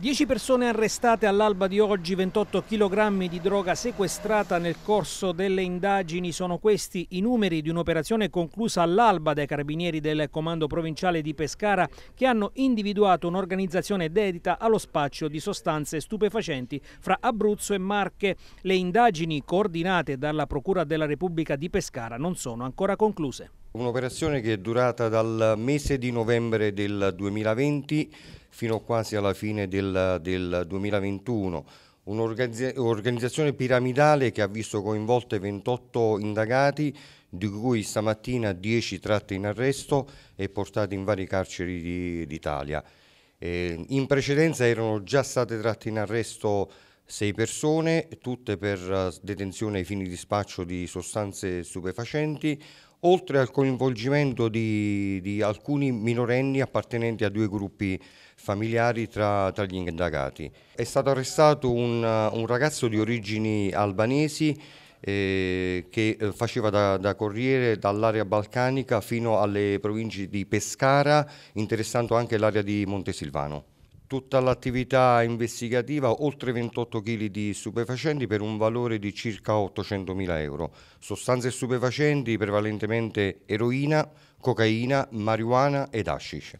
10 persone arrestate all'alba di oggi, 28 kg di droga sequestrata nel corso delle indagini. Sono questi i numeri di un'operazione conclusa all'alba dai carabinieri del comando provinciale di Pescara che hanno individuato un'organizzazione dedita allo spaccio di sostanze stupefacenti fra Abruzzo e Marche. Le indagini coordinate dalla Procura della Repubblica di Pescara non sono ancora concluse. Un'operazione che è durata dal mese di novembre del 2020 fino quasi alla fine del, del 2021. Un'organizzazione piramidale che ha visto coinvolte 28 indagati, di cui stamattina 10 tratte in arresto e portate in vari carceri d'Italia. Eh, in precedenza erano già state tratte in arresto 6 persone, tutte per eh, detenzione ai fini di spaccio di sostanze stupefacenti, oltre al coinvolgimento di, di, alcuni minorenni appartenenti a due gruppi familiari tra, tra gli indagati. È stato arrestato un, un ragazzo di origini albanesi eh, che eh, faceva da, da corriere dall'area balcanica fino alle province di Pescara, interessando anche l'area di Montesilvano tutta l'attività investigativa oltre 28 kg di stupefacenti per un valore di circa 800.000 euro, sostanze stupefacenti prevalentemente eroina, cocaina, marijuana ed hashish.